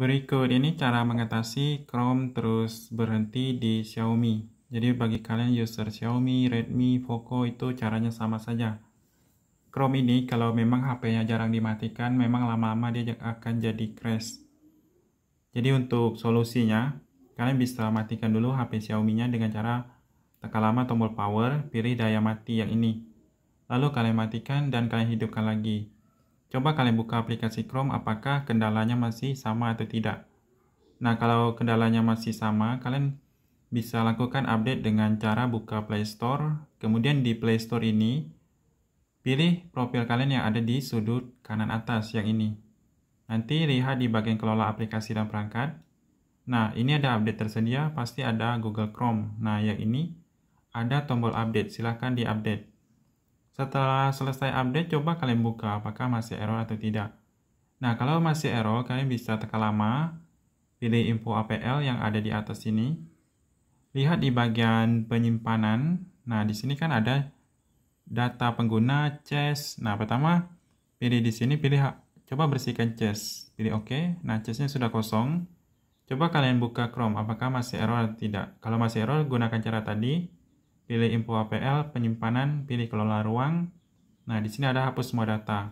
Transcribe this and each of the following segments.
Berikut ini cara mengatasi Chrome terus berhenti di Xiaomi. Jadi bagi kalian user Xiaomi, Redmi, Poco itu caranya sama saja. Chrome ini kalau memang HP-nya jarang dimatikan, memang lama-lama dia akan jadi crash. Jadi untuk solusinya, kalian bisa matikan dulu HP Xiaomi-nya dengan cara tekan lama tombol power, pilih daya mati yang ini. Lalu kalian matikan dan kalian hidupkan lagi. Coba kalian buka aplikasi Chrome apakah kendalanya masih sama atau tidak. Nah, kalau kendalanya masih sama, kalian bisa lakukan update dengan cara buka Play Store. Kemudian di Play Store ini, pilih profil kalian yang ada di sudut kanan atas yang ini. Nanti lihat di bagian kelola aplikasi dan perangkat. Nah, ini ada update tersedia, pasti ada Google Chrome. Nah, yang ini ada tombol update, silahkan di-update. Setelah selesai update, coba kalian buka apakah masih error atau tidak. Nah, kalau masih error, kalian bisa tekan lama, pilih info APL yang ada di atas ini Lihat di bagian penyimpanan. Nah, di sini kan ada data pengguna, chest. Nah, pertama pilih di sini, pilih coba bersihkan chest. Pilih OK. Nah, chestnya sudah kosong. Coba kalian buka Chrome, apakah masih error atau tidak. Kalau masih error, gunakan cara tadi pilih info APL, penyimpanan, pilih kelola ruang. Nah, di sini ada hapus semua data.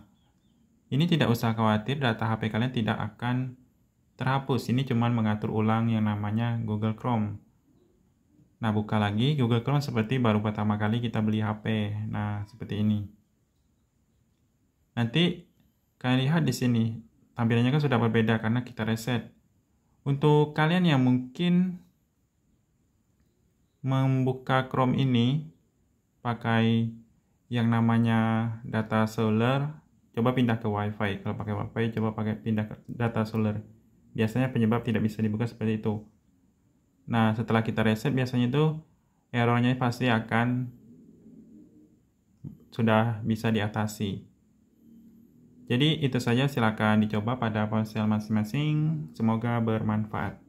Ini tidak usah khawatir data HP kalian tidak akan terhapus. Ini cuma mengatur ulang yang namanya Google Chrome. Nah, buka lagi Google Chrome seperti baru pertama kali kita beli HP. Nah, seperti ini. Nanti kalian lihat di sini, tampilannya kan sudah berbeda karena kita reset. Untuk kalian yang mungkin membuka Chrome ini pakai yang namanya data solar coba pindah ke WiFi kalau pakai WiFi coba pakai pindah ke data solar biasanya penyebab tidak bisa dibuka seperti itu nah setelah kita reset biasanya itu errornya pasti akan sudah bisa diatasi jadi itu saja silakan dicoba pada ponsel masing-masing semoga bermanfaat